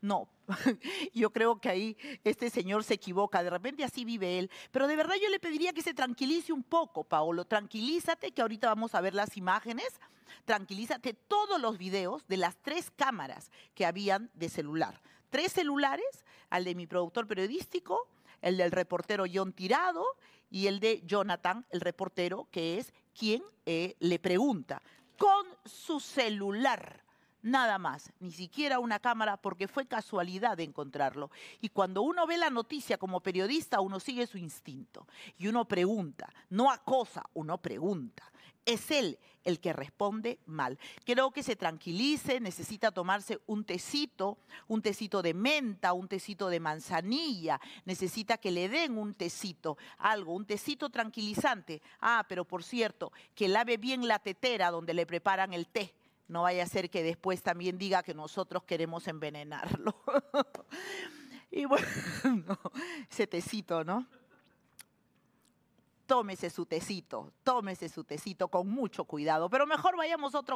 No, yo creo que ahí este señor se equivoca, de repente así vive él, pero de verdad yo le pediría que se tranquilice un poco, Paolo, tranquilízate, que ahorita vamos a ver las imágenes, tranquilízate todos los videos de las tres cámaras que habían de celular, tres celulares, al de mi productor periodístico, el del reportero John Tirado y el de Jonathan, el reportero, que es quien eh, le pregunta con su celular nada más, ni siquiera una cámara, porque fue casualidad de encontrarlo. Y cuando uno ve la noticia como periodista, uno sigue su instinto y uno pregunta, no acosa, uno pregunta. Es él el que responde mal. Creo que se tranquilice, necesita tomarse un tecito, un tecito de menta, un tecito de manzanilla, necesita que le den un tecito, algo, un tecito tranquilizante. Ah, pero por cierto, que lave bien la tetera donde le preparan el té no vaya a ser que después también diga que nosotros queremos envenenarlo. y bueno, ese tecito, ¿no? Tómese su tecito, tómese su tecito con mucho cuidado, pero mejor vayamos otro